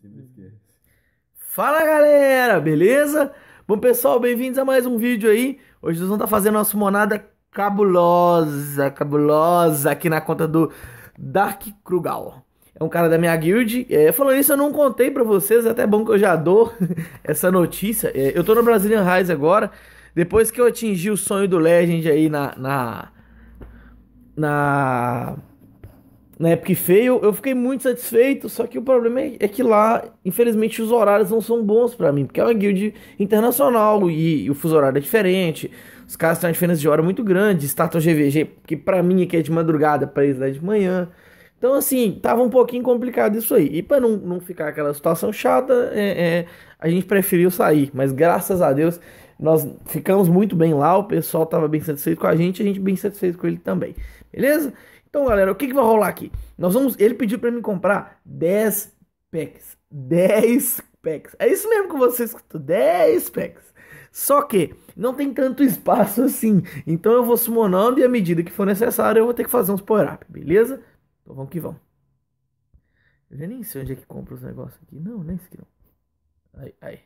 sempre uhum. esquece. Fala galera, beleza? Bom pessoal, bem-vindos a mais um vídeo aí. Hoje nós vamos estar tá fazendo nossa monada cabulosa, cabulosa aqui na conta do Dark Krugal. É um cara da minha guild. É, falando isso, eu não contei pra vocês, é até bom que eu já dou essa notícia. É, eu tô no Brazilian Rise agora. Depois que eu atingi o sonho do Legend aí na. Na. na na Epic Fail, eu fiquei muito satisfeito, só que o problema é, é que lá, infelizmente, os horários não são bons para mim, porque é uma guild internacional e, e, o fuso horário é diferente, os caras têm uma diferença de hora muito grande, estátua GVG, que para mim aqui é de madrugada, pra eles é de manhã. Então, assim, tava um pouquinho complicado isso aí. E para não, não ficar aquela situação chata, é, é, a gente preferiu sair, mas graças a Deus nós ficamos muito bem lá, o pessoal tava bem satisfeito com a gente, a gente bem satisfeito com ele também, beleza? Então, galera, o que, que vai rolar aqui? Nós vamos. Ele pediu para mim comprar 10 packs. 10 packs. É isso mesmo que você escutou. 10 packs. Só que não tem tanto espaço assim. Então eu vou summonando e à medida que for necessário eu vou ter que fazer uns power-up, beleza? Então vamos que vamos. Eu já nem sei onde é que compra os negócios aqui. Não, nem sei não. Aí, aí.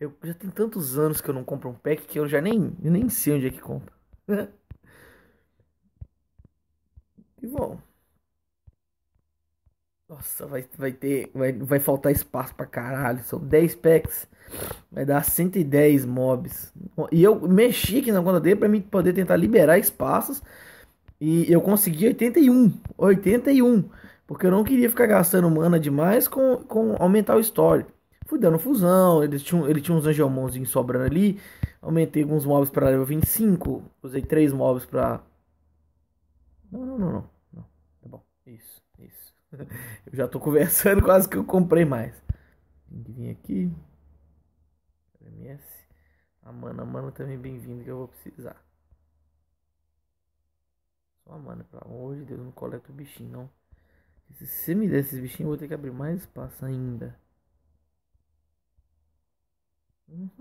Eu já tenho tantos anos que eu não compro um pack que eu já nem, eu nem sei onde é que compra. Que bom. Nossa, vai, vai ter. Vai, vai faltar espaço pra caralho. São 10 packs. Vai dar 110 mobs. E eu mexi aqui na conta dele pra mim poder tentar liberar espaços. E eu consegui 81. 81. Porque eu não queria ficar gastando mana demais com, com aumentar o story. Fui dando fusão. Ele tinha, ele tinha uns angelmãozinhos sobrando ali. Aumentei alguns mobs pra level 25. Usei 3 mobs pra não, não, não, não. não. Tá bom. Isso, isso. eu já tô conversando, quase que eu comprei mais. Tem que vir aqui. MS. Ah, a mana, a mana também bem-vindo que eu vou precisar. Só a mana, pelo amor de Deus, não coleta o bichinho, não. Se você me der esses bichinhos, eu vou ter que abrir mais espaço ainda. Uhum,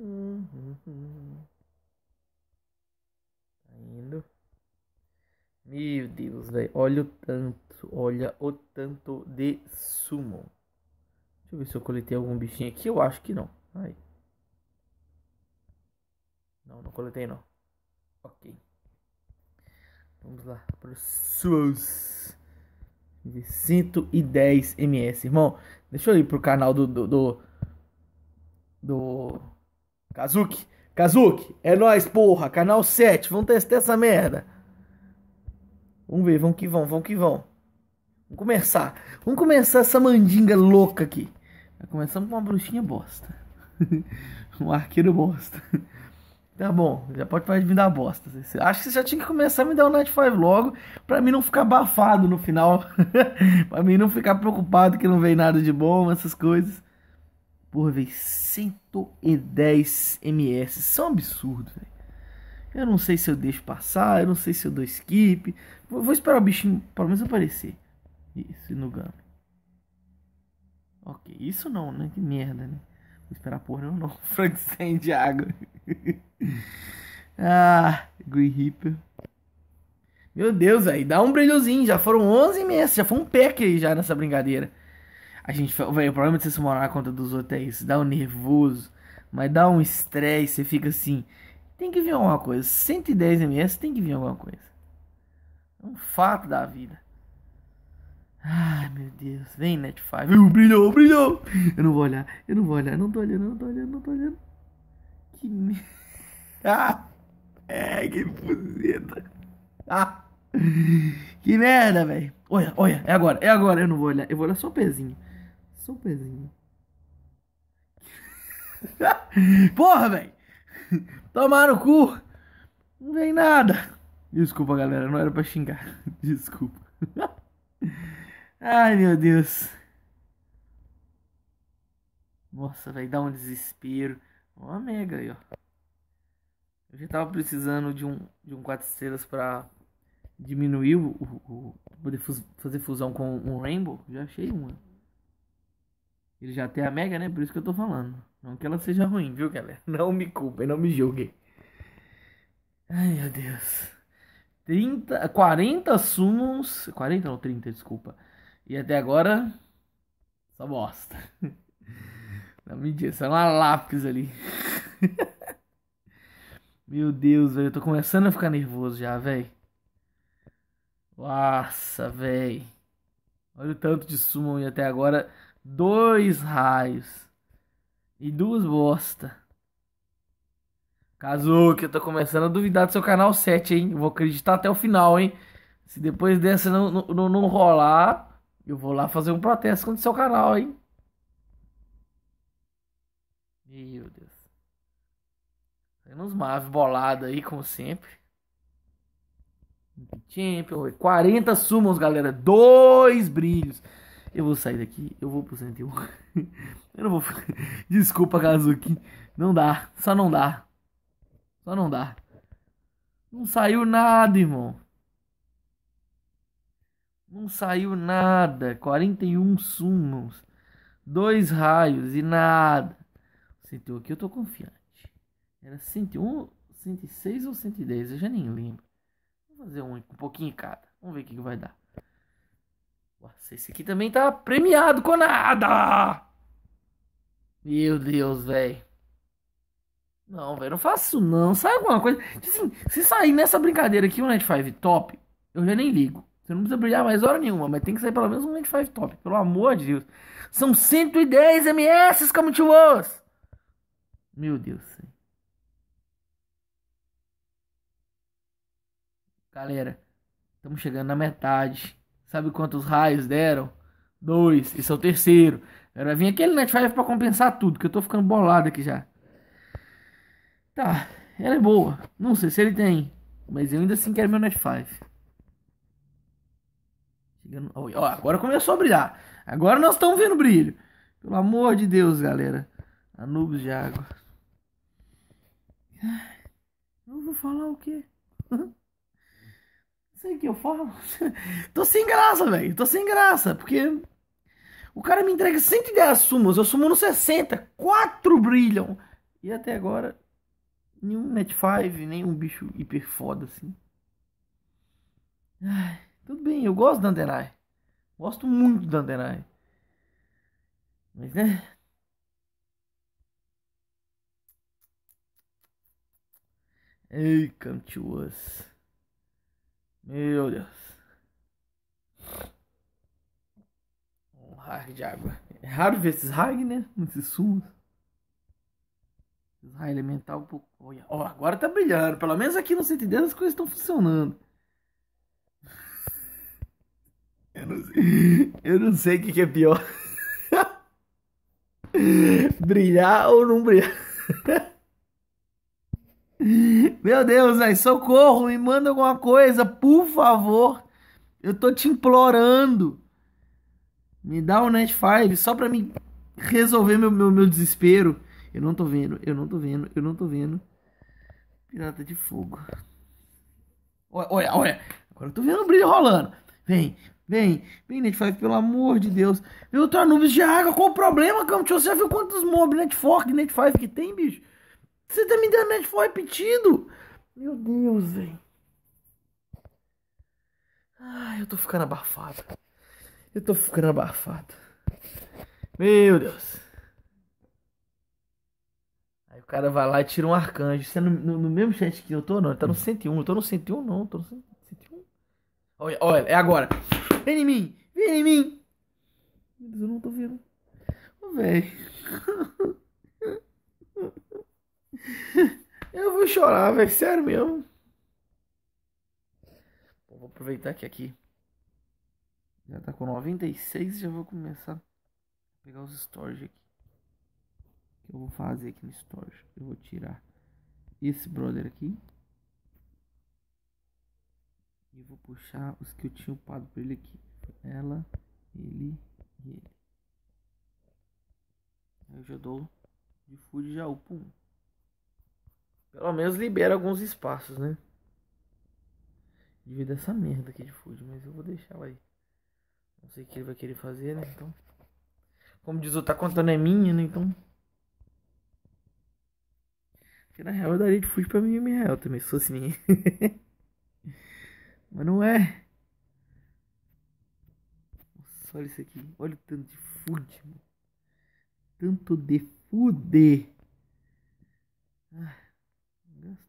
uhum. uhum. Tá indo. Meu Deus, velho. Olha o tanto. Olha o tanto de sumo. Deixa eu ver se eu coletei algum bichinho aqui. Eu acho que não. Aí. Não, não coletei não. Ok. Vamos lá para os SUS. 110 ms. Irmão, deixa eu ir pro canal do. Do. Do. do... Kazuki. Kazuki, é nóis, porra. Canal 7. Vamos testar essa merda. Vamos ver, vamos que vão, vamos que vão. Vamos começar. Vamos começar essa mandinga louca aqui. Começamos com uma bruxinha bosta. um arqueiro bosta. Tá bom, já pode parar de me dar bosta. Acho que você já tinha que começar a me dar o um Night 5 logo, pra mim não ficar abafado no final. pra mim não ficar preocupado que não vem nada de bom, essas coisas. Porra, veio 110 ms. Isso é um absurdo, velho. Eu não sei se eu deixo passar, eu não sei se eu dou skip. Vou, vou esperar o bichinho pelo menos aparecer. Isso, no Gummy. Ok, isso não, né? Que merda, né? Vou esperar porra não, não. Frank de água. ah, Green Reaper. Meu Deus, aí dá um brilhozinho. Já foram 11 meses, já foi um pack aí já nessa brincadeira. A gente, velho, o problema de você se morar na conta dos hotéis, dá um nervoso, mas dá um estresse, você fica assim, tem que vir alguma coisa. 110 ms tem que vir alguma coisa. É um fato da vida. Ai meu Deus, vem net Uh, brilhou, brilhou. Eu não vou olhar, eu não vou olhar, não tô olhando, não tô olhando, não tô olhando. Que merda. Ah, é, que fuzeta. Ah, que merda, velho. Olha, olha, é agora, é agora. Eu não vou olhar, eu vou olhar só o pezinho. Só o pezinho. Porra, velho. Tomar no cu! Não vem nada! Desculpa, galera, não era pra xingar. Desculpa. Ai, meu Deus. Nossa, vai dar um desespero. Uma mega aí, ó. Eu já tava precisando de um, de um 4 estrelas pra diminuir o, o, o poder fazer fusão com um Rainbow. Já achei uma. Ele já tem a mega, né? Por isso que eu tô falando. Não que ela seja ruim, viu, galera? Não me culpem, não me julguem. Ai, meu Deus. 30, 40 sumos. 40 ou 30, desculpa. E até agora. Só bosta. Não me diz, é uma lápis ali. Meu Deus, velho, eu tô começando a ficar nervoso já, velho. Nossa, velho. Olha o tanto de sumo e até agora dois raios. E duas bosta. Kazuki, eu tô começando a duvidar do seu canal 7, hein? vou acreditar até o final, hein? Se depois dessa não, não, não rolar, eu vou lá fazer um protesto contra o seu canal, hein? Meu Deus. Temos Mave bolada aí, como sempre. Champion, 40 sumos, galera. Dois brilhos. Eu vou sair daqui, eu vou pro 101. eu não vou. Desculpa, Kazuki. Não dá, só não dá. Só não dá. Não saiu nada, irmão. Não saiu nada. 41 sumos, Dois raios e nada. 101 aqui eu tô confiante. Era 101, 106 ou 110? Eu já nem lembro. Vou fazer um, um pouquinho cada. Vamos ver o que, que vai dar. Nossa, esse aqui também tá premiado com nada! Meu Deus, velho. Não, velho, não faço não. Sai alguma coisa. Tipo assim, se sair nessa brincadeira aqui um Night 5 top, eu já nem ligo. Você não precisa brilhar mais hora nenhuma, mas tem que sair pelo menos um Night 5 top. Pelo amor de Deus. São 110 MS, como te was. Meu Deus. Galera, estamos chegando na metade. Sabe quantos raios deram? Dois. Esse é o terceiro. era vir aquele Net 5 pra compensar tudo, que eu tô ficando bolado aqui já. Tá, ela é boa. Não sei se ele tem, mas eu ainda assim quero meu Net 5. agora começou a brilhar. Agora nós estamos vendo brilho. Pelo amor de Deus, galera. Anubis de água. Eu vou falar o quê? sei o que eu falo. tô sem graça, velho. Tô sem graça, porque o cara me entrega 110 sumos, eu sumo no 60, 4 brilham. E até agora, nenhum Net 5, nenhum bicho hiper foda assim. Ai, tudo bem, eu gosto da Andenai. Gosto muito da Andenai. Mas né, Ei, cantuas. Meu Deus. Um rag de água. É raro ver esses rag, né? Esses sumos. Esses elemental um pouco. Olha, ó, agora tá brilhando. Pelo menos aqui no 110 as coisas estão funcionando. Eu não sei, eu não sei o que, que é pior. brilhar ou não brilhar. Meu Deus, velho, socorro, me manda alguma coisa, por favor. Eu tô te implorando. Me dá um net 5 só pra me resolver meu, meu, meu desespero. Eu não tô vendo, eu não tô vendo, eu não tô vendo. Pirata de fogo. Olha, olha, olha. Agora eu tô vendo o brilho rolando. Vem, vem, vem, Netfork, pelo amor de Deus. Meu, tô Anubis de água, qual o problema, Campo? Você viu quantos mobs Net Netfork que tem, bicho? Você tá me dando for repetido? Meu Deus, velho. Ai, eu tô ficando abafado. Eu tô ficando abafado. Meu Deus. Aí o cara vai lá e tira um arcanjo. Você é no, no, no, mesmo chat que eu tô, não? Ele tá no 101. Eu tô no 101, não. tô no 101. Olha, olha, é agora. Vem em mim. Vem em mim. Meu Deus, eu não tô vendo. Ô, velho. Eu vou chorar, velho. Sério mesmo. Vou aproveitar que aqui já tá com 96 já vou começar a pegar os storage aqui. O que eu vou fazer aqui no storage? Eu vou tirar esse brother aqui. E vou puxar os que eu tinha upado pra ele aqui. Ela, ele e ele. Eu já dou de food já upo um. Pelo menos libera alguns espaços, né? Devido a essa merda aqui de food, mas eu vou deixar ela aí. Não sei o que ele vai querer fazer, né? Então. Como diz o tá contando é minha, né? Então. Porque na real eu daria de food pra mim e minha real também, se fosse minha. mas não é. Nossa, olha isso aqui. Olha o tanto de food, mano. Tanto de fuder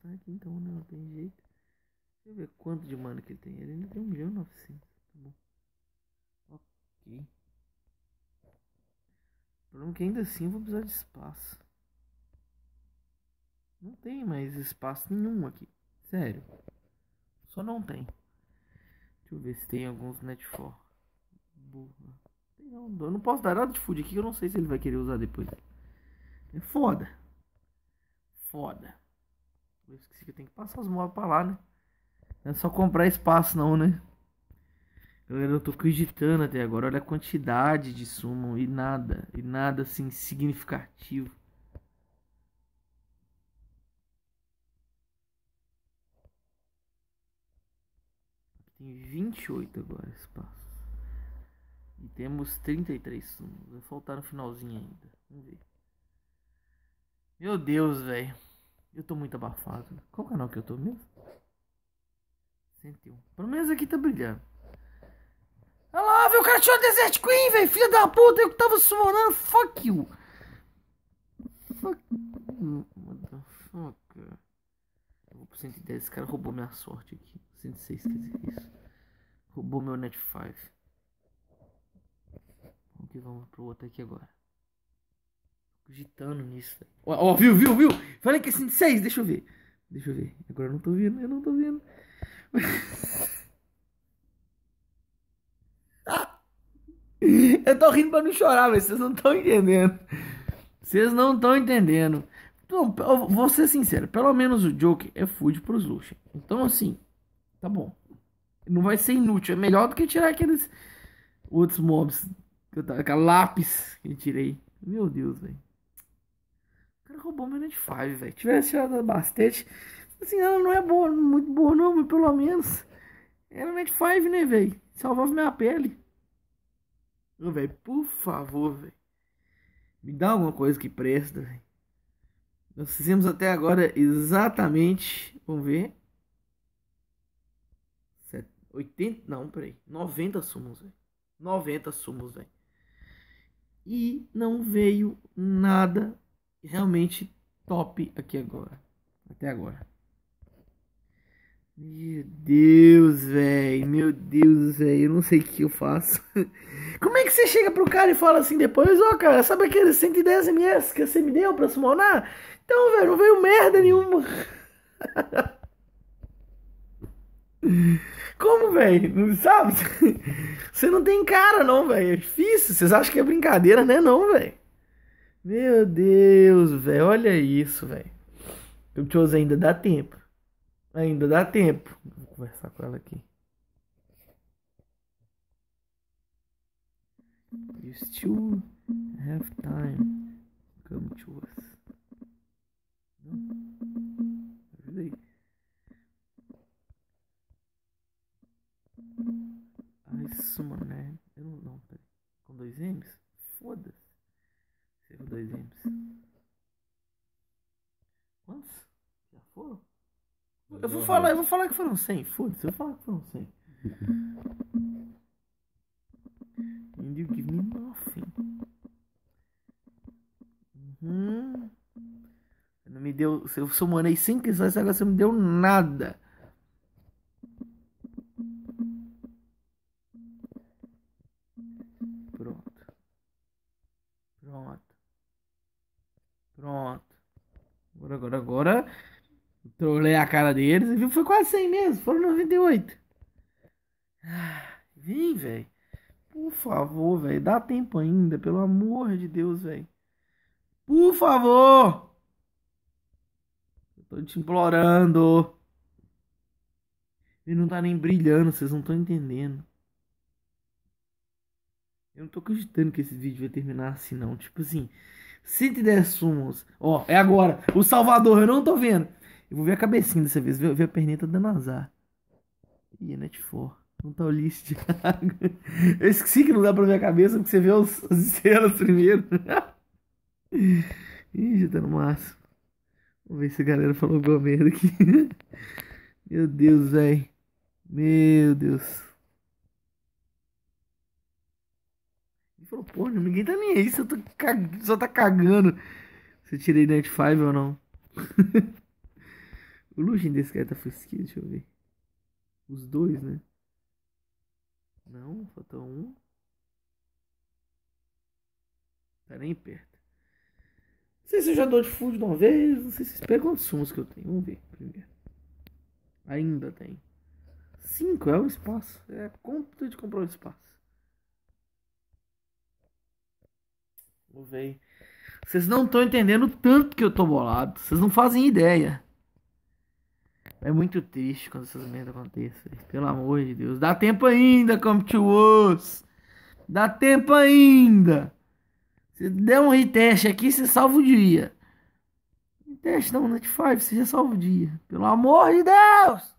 aqui então né, não tem jeito. Deixa eu ver quanto de mana que ele tem. Ele ainda tem 1 milhão 900, tá bom. Ok. O problema é que ainda assim eu vou precisar de espaço. Não tem mais espaço nenhum aqui. Sério. Só não tem. Deixa eu ver se tem alguns netfor. Burra. Não, eu não posso dar nada de food aqui que eu não sei se ele vai querer usar depois. É foda. Foda. Eu esqueci que tem que passar os móveis pra lá, né? Não é só comprar espaço, não, né? Galera, eu tô acreditando até agora. Olha a quantidade de sumo e nada. E nada assim significativo. Tem 28 agora espaço. E temos 33 sumos. Vai faltar no finalzinho ainda. Vamos ver. Meu Deus, velho. Eu tô muito abafado. Qual canal que eu tô mesmo? 101. Pelo menos aqui tá brilhando. Olha lá, velho. O cara tirou Desert Queen, velho. Filha da puta. Eu que tava suorando. Fuck you. Fuck you. Motherfucker. Eu vou pro 110. Esse cara roubou minha sorte aqui. 106, quer dizer isso. Roubou meu Net 5. Vamos que vamos pro outro aqui agora digitando nisso. Ó, ó, viu, viu, viu? Falei que é 56, assim, deixa eu ver. Deixa eu ver. Agora eu não tô vendo, eu não tô vendo. eu tô rindo pra não chorar, mas vocês não estão entendendo. Vocês não estão entendendo. Então, eu vou ser sincero, pelo menos o Joker é food pros luxos. Então, assim, tá bom. Não vai ser inútil. É melhor do que tirar aqueles outros mobs. Aquela lápis que eu tirei. Meu Deus, velho roubou menos de Five, velho. Tipo, Tivesse tirado bastante. Assim, ela não é boa, muito boa não, mas pelo menos. Era Net 5, né, velho? Salvava minha pele. velho, por favor, velho. Me dá alguma coisa que presta, velho. Nós fizemos até agora exatamente. Vamos ver. 80. Não, peraí. 90 sumos, velho. 90 sumos, velho. E não veio nada realmente top aqui agora. Até agora. Meu Deus, velho. Meu Deus, velho. Eu não sei o que eu faço. Como é que você chega pro cara e fala assim depois, ó, oh, cara, sabe aqueles 110 ms que você me deu pra sumonar? Então, velho, não veio merda nenhuma. Como, velho? Sabe? Você não tem cara, não, velho. É difícil. Vocês acham que é brincadeira, né? Não, velho. Meu Deus, velho, olha isso, velho. Eu te uso ainda dá tempo. Ainda dá tempo. Vou conversar com ela aqui. You still have time. Come to us. falar, uhum. eu vou falar que foram 100, foda-se, eu vou falar que foram 100. And you give me nothing. Uhum. Não me deu. Se eu sumanei 100 questões, agora você me deu nada. Trolei a cara deles e viu, foi quase 100 mesmo, foram 98. vim, velho. Por favor, velho, dá tempo ainda, pelo amor de Deus, velho. Por favor! Eu tô te implorando. Ele não tá nem brilhando, vocês não estão entendendo. Eu não tô acreditando que esse vídeo vai terminar assim, não. Tipo assim, 110 sumos. Ó, é agora. O Salvador, eu não tô vendo. Eu vou ver a cabecinha dessa vez, ver, ver a perneta tá dando azar. Ih, é net for. Não tá o list. Thiago. Eu esqueci que não dá pra ver a cabeça, porque você vê os, as estrelas primeiro. Ih, já tá no máximo. Vamos ver se a galera falou alguma merda aqui. Meu Deus, velho. Meu Deus. Ele falou, pô, ninguém tá nem aí, só, tô cag... só tá cagando. Se eu tirei net 5 ou não. O Lugen desse cara tá fresquinho, deixa eu ver. Os dois, né? Não, falta um. Tá nem perto. Não sei se eu já dou de full de uma vez. Não sei se espera quantos sumos que eu tenho. Vamos ver primeiro. Ainda tem. Cinco é um espaço. É conta de comprar um espaço. Vamos ver. Vocês não estão entendendo o tanto que eu tô bolado. Vocês não fazem ideia. É muito triste quando essas merdas acontecem. Pelo amor de Deus. Dá tempo ainda, come to us. Dá tempo ainda. Se der um reteste aqui, você salva o dia. Reteste não, Notify, você já salva o dia. Pelo amor de Deus.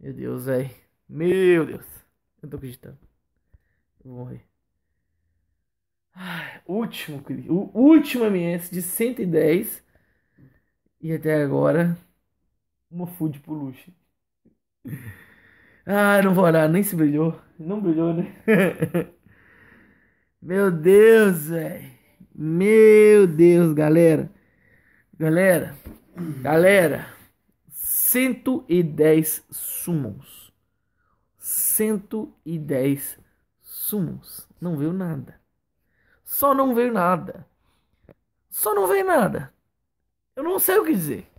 Meu Deus, velho. Meu Deus. Eu não tô acreditando. Eu vou morrer. Ai, último, o último MS de 110. E até agora, uma food pro luxo. Ah, não vou olhar, nem se brilhou. Não brilhou, né? Meu Deus, velho. Meu Deus, galera. Galera, galera. 110 sumos. 110 sumos. Não veio nada. Só não veio nada. Só não veio nada. Eu não sei o que dizer.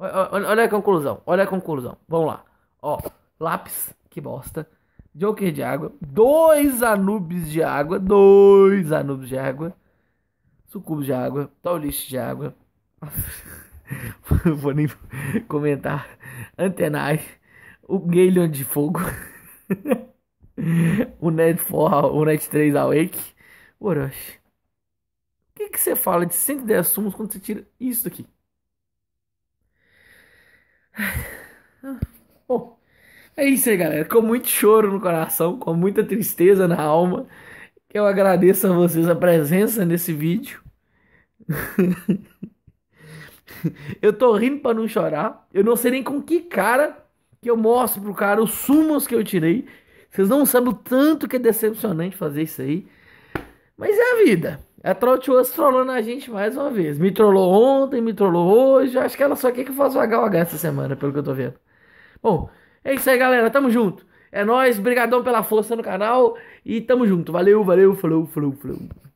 Olha a conclusão, olha a conclusão. Vamos lá. Ó, lápis, que bosta. Joker de água, dois Anubis de água, dois Anubis de água, Sucubo de água, Taulish de água. Vou nem comentar. Antenai, o Galeon de fogo, o Net 4, o Net 3 Awake, o Orochi. O que, você fala de 110 sumos quando você tira isso aqui? Bom, é isso aí, galera. Com muito choro no coração, com muita tristeza na alma, eu agradeço a vocês a presença nesse vídeo. eu tô rindo para não chorar. Eu não sei nem com que cara que eu mostro pro cara os sumos que eu tirei. Vocês não sabem o tanto que é decepcionante fazer isso aí. Mas é a vida. A é Troll Us trollando a gente mais uma vez. Me trollou ontem, me trollou hoje. Acho que ela só quer que eu faça o essa semana, pelo que eu tô vendo. Bom, é isso aí, galera. Tamo junto. É nóis. Brigadão pela força no canal. E tamo junto. Valeu, valeu, falou, falou, falou.